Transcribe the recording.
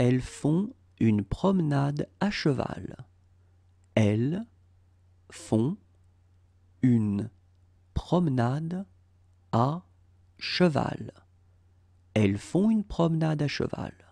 Elles font une promenade à cheval. Elles font une promenade à cheval. Elles font une promenade à cheval.